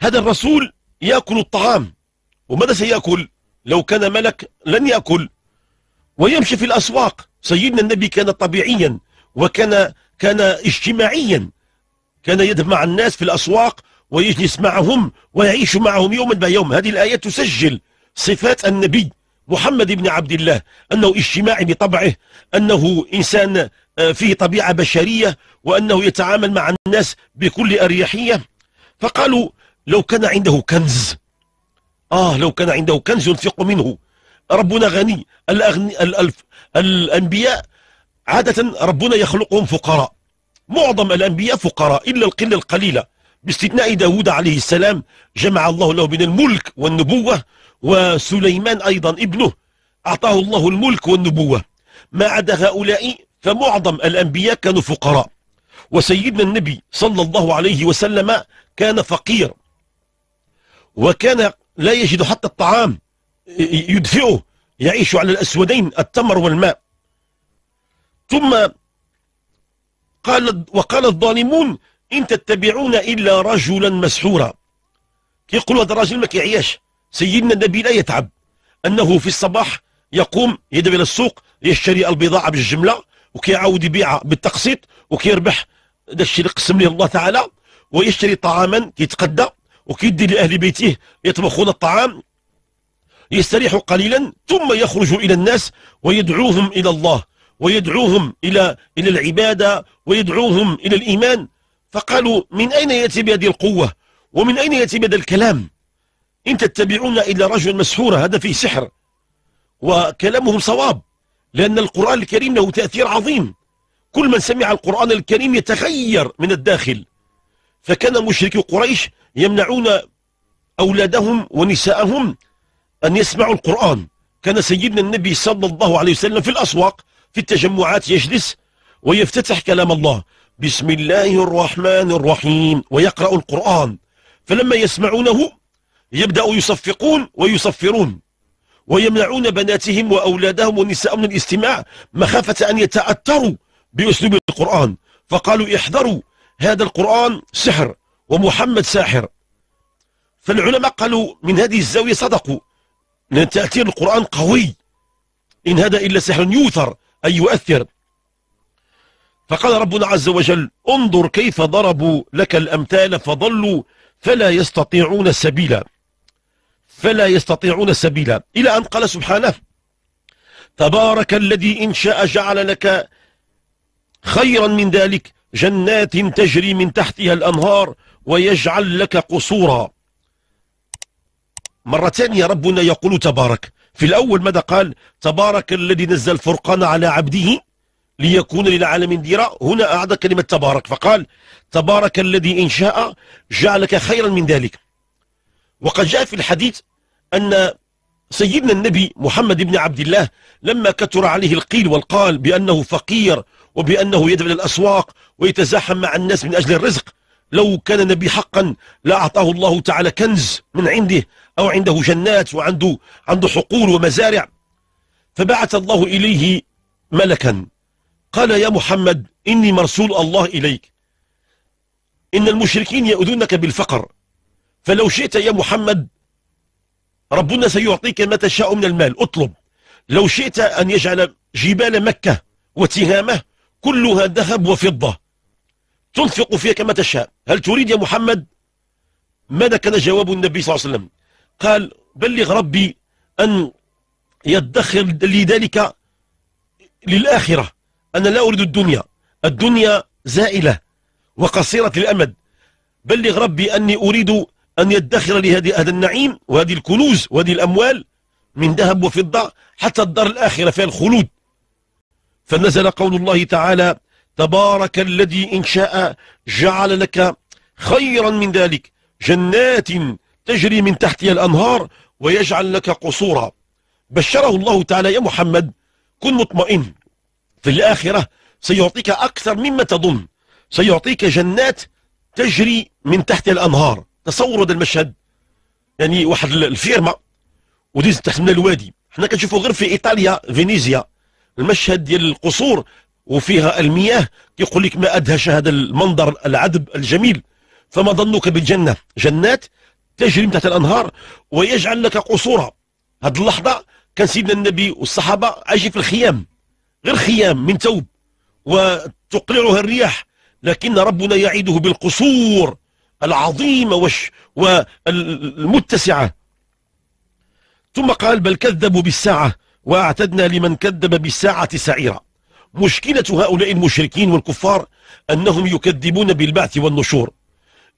هذا الرسول يأكل الطعام وماذا سيأكل لو كان ملك لن يأكل ويمشي في الأسواق سيدنا النبي كان طبيعيا وكان كان اجتماعيا كان يذهب مع الناس في الأسواق ويجلس معهم ويعيش معهم يوما بيوم هذه الآية تسجل صفات النبي محمد بن عبد الله أنه اجتماعي بطبعه أنه إنسان آه، فيه طبيعة بشرية وأنه يتعامل مع الناس بكل أريحية فقالوا لو كان عنده كنز آه لو كان عنده كنز ينفق منه ربنا غني الأغني الألف الأنبياء عادة ربنا يخلقهم فقراء معظم الأنبياء فقراء إلا القلة القليلة باستثناء داود عليه السلام جمع الله له بين الملك والنبوة وسليمان أيضا ابنه أعطاه الله الملك والنبوة ما عدا هؤلاء فمعظم الأنبياء كانوا فقراء وسيدنا النبي صلى الله عليه وسلم كان فقير وكان لا يجد حتى الطعام يدفئه يعيش على الأسودين التمر والماء ثم قال وقال الظالمون إن تتبعون إلا رجلا مسحورا يقول هذا الرجل ما كيعياش سيدنا النبي لا يتعب أنه في الصباح يقوم يذهب إلى السوق يشتري البضاعة بالجملة وكيعاود يبيعها بالتقسيط وكيربح داك الشيء اللي قسم له الله تعالى ويشتري طعاما كيتقدى وكيدي لأهل بيته يطبخون الطعام يستريح قليلا ثم يخرج إلى الناس ويدعوهم إلى الله ويدعوهم إلى, إلى العبادة ويدعوهم إلى الإيمان فقالوا من أين يأتي بهذه القوة ومن أين يأتي بهذا الكلام إن تتبعون إلى رجل مسحور هذا فيه سحر وكلامهم صواب لأن القرآن الكريم له تأثير عظيم كل من سمع القرآن الكريم يتغير من الداخل فكان مشركي قريش يمنعون أولادهم ونساءهم أن يسمعوا القرآن كان سيدنا النبي صلى الله عليه وسلم في الأسواق في التجمعات يجلس ويفتتح كلام الله بسم الله الرحمن الرحيم ويقرأ القرآن فلما يسمعونه يبدأ يصفقون ويصفرون ويمنعون بناتهم وأولادهم ونساءهم من الاستماع مخافة أن يتأثروا بأسلوب القرآن فقالوا احذروا هذا القرآن سحر ومحمد ساحر فالعلماء قالوا من هذه الزاوية صدقوا لأن تأثير القرآن قوي إن هذا إلا سحر يوثر أي يؤثر فقال ربنا عز وجل انظر كيف ضربوا لك الأمثال فضلوا فلا يستطيعون سبيلا فلا يستطيعون سبيلا إلى أن قال سبحانه تبارك الذي إن شاء جعل لك خيرا من ذلك جنات تجري من تحتها الأنهار ويجعل لك قصورا مرة ثانية ربنا يقول تبارك في الأول ماذا قال تبارك الذي نزل الفرقان على عبده ليكون للعالمين ديرا هنا أعد كلمة تبارك فقال تبارك الذي إن شاء جعلك خيرا من ذلك وقد جاء في الحديث أن سيدنا النبي محمد بن عبد الله لما كثر عليه القيل والقال بأنه فقير وبأنه يذهب إلى الأسواق ويتزاحم مع الناس من أجل الرزق لو كان النبي حقا لأعطاه الله تعالى كنز من عنده أو عنده جنات وعنده عنده حقول ومزارع فبعث الله إليه ملكا قال يا محمد إني مرسول الله إليك إن المشركين يؤذونك بالفقر فلو شئت يا محمد ربنا سيعطيك ما تشاء من المال اطلب لو شئت أن يجعل جبال مكة وتهامه كلها ذهب وفضة تنفق فيها كما تشاء هل تريد يا محمد ماذا كان جواب النبي صلى الله عليه وسلم قال بلغ ربي أن يدخر لي ذلك للآخرة أنا لا أريد الدنيا الدنيا زائلة وقصيرة الأمد بلغ ربي أني أريد أن يدخر لهذه هذا النعيم وهذه الكنوز وهذه الأموال من ذهب وفضة حتى الدار الآخرة فيها الخلود فنزل قول الله تعالى تبارك الذي إن شاء جعل لك خيرا من ذلك جنات تجري من تحتها الأنهار ويجعل لك قصورا بشره الله تعالى يا محمد كن مطمئن في الآخرة سيعطيك أكثر مما تظن سيعطيك جنات تجري من تحت الأنهار تصوروا هذا المشهد يعني واحد الفيرما وديز تحت من الوادي حنا كنشوفوا غير في ايطاليا فينيزيا المشهد ديال القصور وفيها المياه كيقول لك ما ادهش هذا المنظر العذب الجميل فما ظنك بالجنه جنات تجري من تحت الانهار ويجعل لك قصورا هذه اللحظه كان سيدنا النبي والصحابه عايشين في الخيام غير خيام من ثوب وتقلعها الرياح لكن ربنا يعيده بالقصور العظيمة والمتسعة ثم قال بل كذبوا بالساعة واعتدنا لمن كذب بالساعة سعيرا مشكلة هؤلاء المشركين والكفار أنهم يكذبون بالبعث والنشور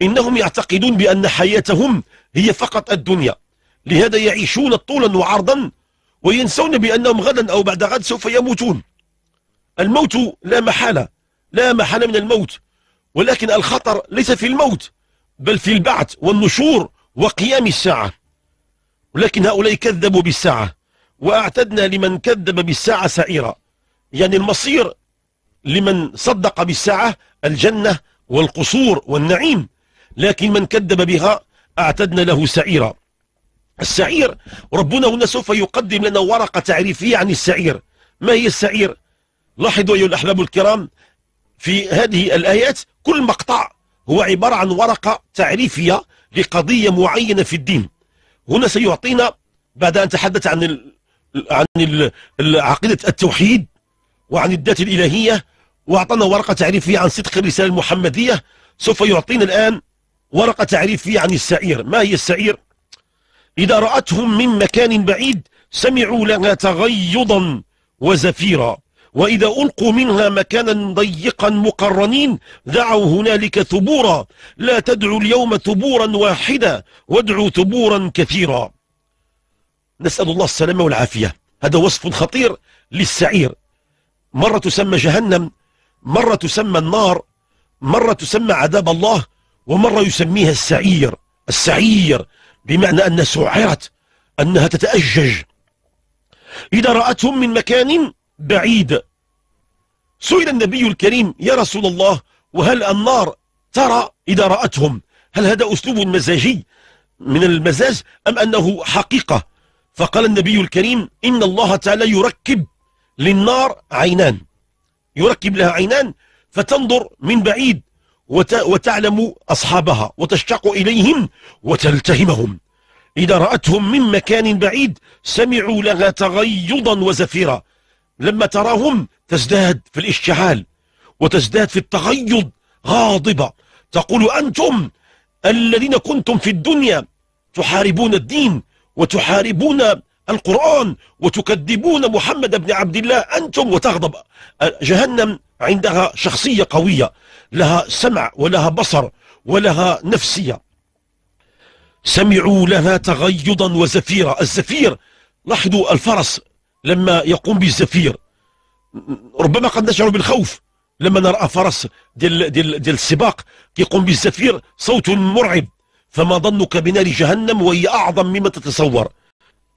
إنهم يعتقدون بأن حياتهم هي فقط الدنيا لهذا يعيشون طولا وعرضا وينسون بأنهم غدا أو بعد غد سوف يموتون الموت لا محالة لا محالة من الموت ولكن الخطر ليس في الموت بل في البعث والنشور وقيام الساعة ولكن هؤلاء كذبوا بالساعة وأعتدنا لمن كذب بالساعة سعيرا يعني المصير لمن صدق بالساعة الجنة والقصور والنعيم لكن من كذب بها أعتدنا له سعيرا السعير ربنا هنا سوف يقدم لنا ورقة تعريفية عن السعير ما هي السعير لاحظوا أيها الأحباب الكرام في هذه الآيات كل مقطع هو عبارة عن ورقة تعريفية لقضية معينة في الدين هنا سيعطينا بعد أن تحدث عن عن عقيدة التوحيد وعن الذات الإلهية وأعطانا ورقة تعريفية عن صدق الرسالة المحمدية سوف يعطينا الآن ورقة تعريفية عن السعير ما هي السعير؟ إذا رأتهم من مكان بعيد سمعوا لها تغيضا وزفيرا وإذا ألقوا منها مكانا ضيقا مقرنين دعوا هنالك ثبورا لا تدعوا اليوم ثبورا واحدا وادعوا ثبورا كثيرا نسأل الله السلامة والعافية هذا وصف خطير للسعير مرة تسمى جهنم مرة تسمى النار مرة تسمى عذاب الله ومرة يسميها السعير السعير بمعنى أنها سعرت أنها تتأجج إذا رأتهم من مكان بعيد سئل النبي الكريم يا رسول الله وهل النار ترى إذا رأتهم هل هذا أسلوب مزاجي من المزاج أم أنه حقيقة فقال النبي الكريم إن الله تعالى يركب للنار عينان يركب لها عينان فتنظر من بعيد وتعلم أصحابها وتشتاق إليهم وتلتهمهم إذا رأتهم من مكان بعيد سمعوا لها تغيضا وزفيرا لما تراهم تزداد في الاشتعال وتزداد في التغيض غاضبة تقول أنتم الذين كنتم في الدنيا تحاربون الدين وتحاربون القرآن وتكذبون محمد بن عبد الله أنتم وتغضب جهنم عندها شخصية قوية لها سمع ولها بصر ولها نفسية سمعوا لها تغيضا وزفيرا الزفير لاحظوا الفرس لما يقوم به الزفير ربما قد نشعر بالخوف لما نرى فرس ديال ديال ديال السباق كيقوم به الزفير صوت مرعب فما ظنك بنار جهنم وهي اعظم مما تتصور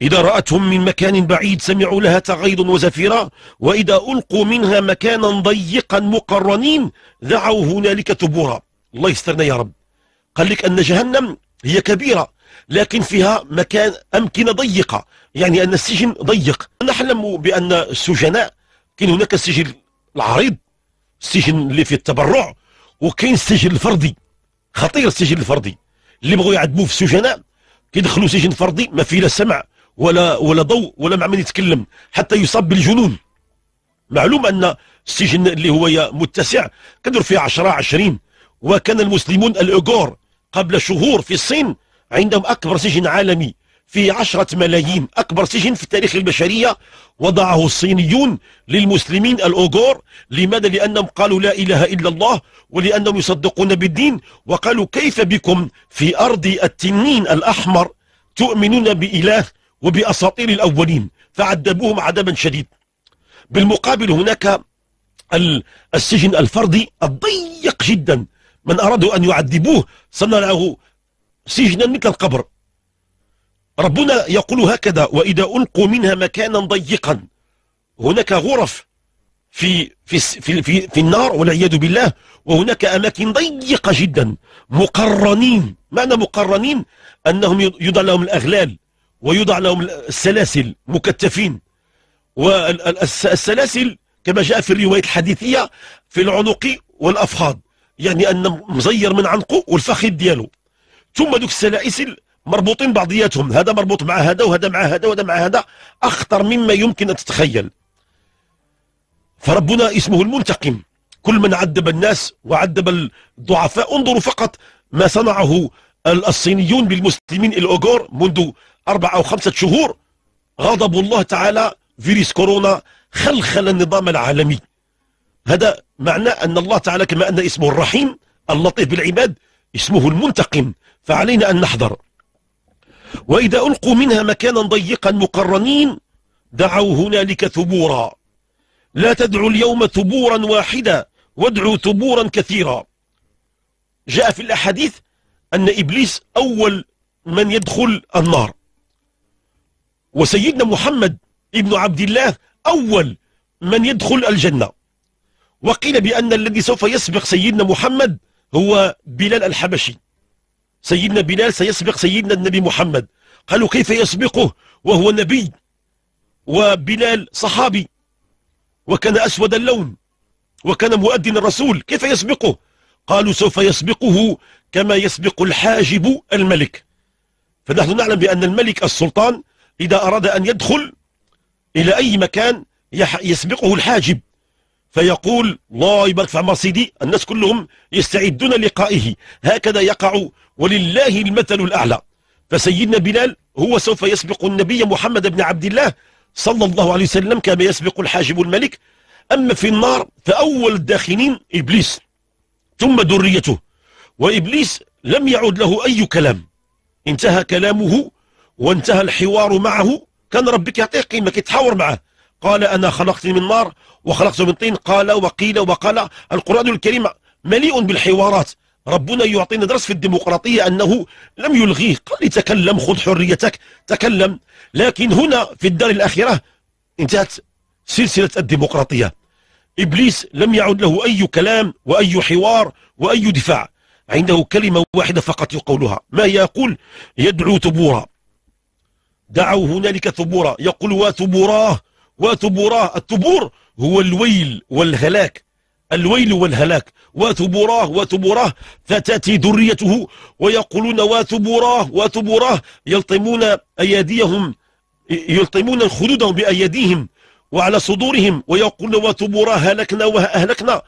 إذا رأتهم من مكان بعيد سمعوا لها تغيض وزفيرا وإذا ألقوا منها مكانا ضيقا مقرنين دعوا هنالك ثبورا الله يسترنا يا رب قال لك أن جهنم هي كبيرة لكن فيها مكان أمكنة ضيقة يعني أن السجن ضيق نحلم بأن السجناء كان هناك السجن العريض السجن اللي فيه التبرع وكاين السجن الفردي خطير السجن الفردي اللي بغوا يعذبوا في السجناء كيدخلوا سجن فردي ما فيه لا سمع ولا ولا ضوء ولا مع من يتكلم حتى يصاب بالجنون معلوم ان السجن اللي هو متسع كدر فيه 10 20 وكان المسلمون الاوغور قبل شهور في الصين عندهم أكبر سجن عالمي في عشرة ملايين أكبر سجن في تاريخ البشرية وضعه الصينيون للمسلمين الأوغور لماذا؟ لأنهم قالوا لا إله إلا الله ولأنهم يصدقون بالدين وقالوا كيف بكم في أرض التنين الأحمر تؤمنون بإله وبأساطير الأولين فعذبوهم عذابا شديد بالمقابل هناك السجن الفردي الضيق جدا من أرادوا أن يعذبوه صنعوا سجنا مثل القبر ربنا يقول هكذا وإذا ألقوا منها مكانا ضيقا هناك غرف في في في في, في النار والعياذ بالله وهناك أماكن ضيقة جدا مقرنين معنى مقرنين أنهم يوضع لهم الأغلال ويوضع لهم السلاسل مكتفين والسلاسل كما جاء في الرواية الحديثية في العنق والأفخاذ يعني أن مزير من عنقه والفخذ دياله ثم دوك السلاسل مربوطين بعضياتهم هذا مربوط مع هذا وهذا مع هذا وهذا مع هذا أخطر مما يمكن أن تتخيل فربنا اسمه المنتقم كل من عذب الناس وعذب الضعفاء انظروا فقط ما صنعه الصينيون بالمسلمين الأوغور منذ أربعة أو خمسة شهور غضب الله تعالى فيروس كورونا خلخل النظام العالمي هذا معنى أن الله تعالى كما أن اسمه الرحيم اللطيف بالعباد اسمه المنتقم فعلينا أن نحذر وإذا ألقوا منها مكانا ضيقا مقرنين دعوا هنالك ثبورا لا تدعوا اليوم ثبورا واحدا وادعوا ثبورا كثيرا جاء في الأحاديث أن إبليس أول من يدخل النار وسيدنا محمد ابن عبد الله أول من يدخل الجنة وقيل بأن الذي سوف يسبق سيدنا محمد هو بلال الحبشي سيدنا بلال سيسبق سيدنا النبي محمد قالوا كيف يسبقه وهو نبي وبلال صحابي وكان أسود اللون وكان مؤذن الرسول كيف يسبقه قالوا سوف يسبقه كما يسبق الحاجب الملك فنحن نعلم بأن الملك السلطان إذا أراد أن يدخل إلى أي مكان يسبقه الحاجب فيقول الله يبارك في عمر سيدي الناس كلهم يستعدون لقائه هكذا يقع ولله المثل الأعلى فسيدنا بلال هو سوف يسبق النبي محمد بن عبد الله صلى الله عليه وسلم كما يسبق الحاجب الملك أما في النار فأول الداخلين إبليس ثم ذريته وإبليس لم يعد له أي كلام انتهى كلامه وانتهى الحوار معه كان ربك يعطيه قيمة كيتحاور معه قال أنا خلقتني من نار وخلقته من طين قال وقيل وقال القرآن الكريم مليء بالحوارات ربنا يعطينا درس في الديمقراطية أنه لم يلغيه قال تكلم خذ حريتك تكلم لكن هنا في الدار الأخيرة انتهت سلسلة الديمقراطية إبليس لم يعد له أي كلام وأي حوار وأي دفاع عنده كلمة واحدة فقط يقولها ما يقول يدعو ثبورا دعوا هنالك ثبورا يقول وثبوراه وثبوراه الثبور هو الويل والهلاك الويل والهلاك وثبوراه وثبوراه فتاتي ذريته ويقولون وثبوراه وثبوراه يلطمون اياديهم يلطمون خدودهم بأيديهم وعلى صدورهم ويقولون وثبوراه هلكنا واهلكنا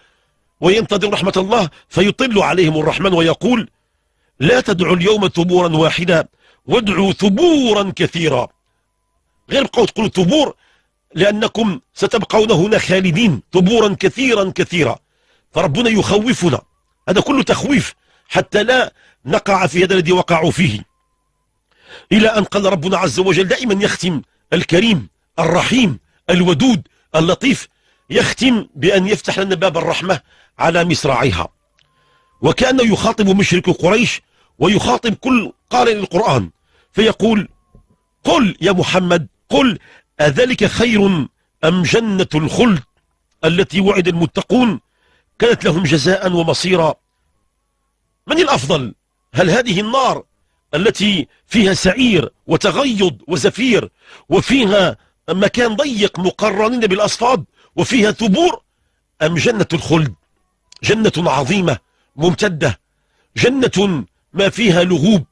وينتظر رحمه الله فيطل عليهم الرحمن ويقول لا تدعوا اليوم ثبورا واحدا وادعوا ثبورا كثيرا غير بقوا تقولوا ثبور لأنكم ستبقون هنا خالدين ثبورا كثيرا كثيرا فربنا يخوفنا هذا كله تخويف حتى لا نقع في هذا الذي وقعوا فيه إلى أن قال ربنا عز وجل دائما يختم الكريم الرحيم الودود اللطيف يختم بأن يفتح لنا باب الرحمة على مصراعيها وكأنه يخاطب مشرك قريش ويخاطب كل قارئ القرآن فيقول قل يا محمد قل أذلك خير أم جنة الخلد التي وعد المتقون كانت لهم جزاء ومصيرا من الأفضل هل هذه النار التي فيها سعير وتغيض وزفير وفيها مكان ضيق مقرنين بالأصفاد وفيها ثبور أم جنة الخلد جنة عظيمة ممتدة جنة ما فيها لغوب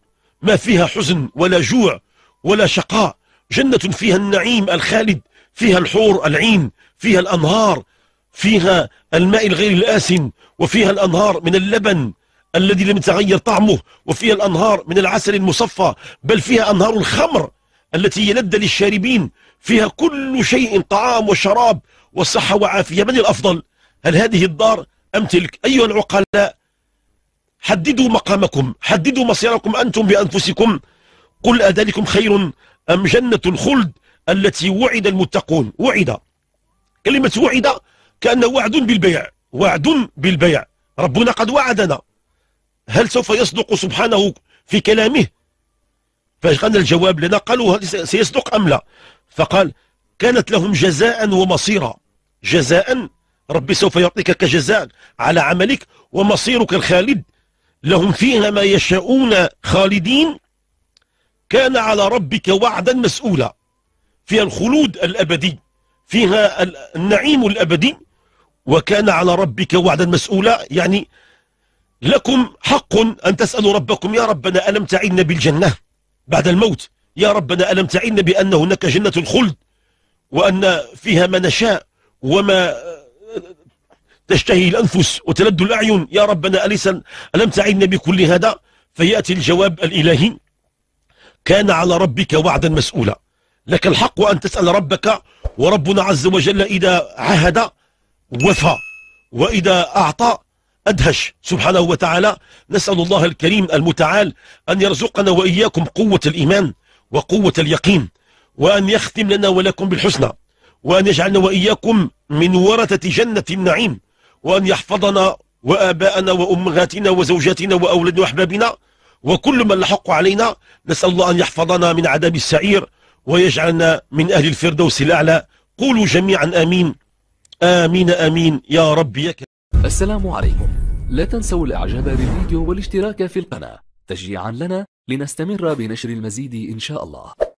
ما فيها حزن ولا جوع ولا شقاء جنة فيها النعيم الخالد فيها الحور العين فيها الأنهار فيها الماء الغير الآسن وفيها الأنهار من اللبن الذي لم يتغير طعمه وفيها الأنهار من العسل المصفى بل فيها أنهار الخمر التي يلد للشاربين فيها كل شيء طعام وشراب وصحة وعافية من الأفضل هل هذه الدار أم تلك أيها العقلاء حددوا مقامكم حددوا مصيركم أنتم بأنفسكم قل أذلكم خير أم جنة الخلد التي وعد المتقون وعد كلمة وعد كأن وعد بالبيع وعد بالبيع ربنا قد وعدنا هل سوف يصدق سبحانه في كلامه فقال الجواب لنا قالوا هل سيصدق أم لا فقال كانت لهم جزاء ومصيرا جزاء ربي سوف يعطيك كجزاء على عملك ومصيرك الخالد لهم فيها ما يشاءون خالدين كان على ربك وعدا مسؤولا فيها الخلود الأبدي فيها النعيم الأبدي وكان على ربك وعدا مسؤولا يعني لكم حق أن تسألوا ربكم يا ربنا ألم تعدنا بالجنة بعد الموت يا ربنا ألم تعدنا بأن هناك جنة الخلد وأن فيها ما نشاء وما تشتهي الأنفس وتلد الأعين يا ربنا أليس ألم تعدنا بكل هذا فيأتي الجواب الإلهي كان على ربك وعدا مسؤولا لك الحق أن تسأل ربك وربنا عز وجل إذا عهد وفى وإذا أعطى أدهش سبحانه وتعالى نسأل الله الكريم المتعال أن يرزقنا وإياكم قوة الإيمان وقوة اليقين وأن يختم لنا ولكم بالحسنى وأن يجعلنا وإياكم من ورثة جنة النعيم وأن يحفظنا وآباءنا وأمهاتنا وزوجاتنا وأولادنا وأحبابنا وكل من لحق علينا نسأل الله أن يحفظنا من عذاب السعير ويجعلنا من أهل الفردوس الأعلى قولوا جميعا آمين آمين آمين يا ربي السلام عليكم لا تنسوا الإعجاب بالفيديو والاشتراك في القناة تشجيعا لنا لنستمر بنشر المزيد إن شاء الله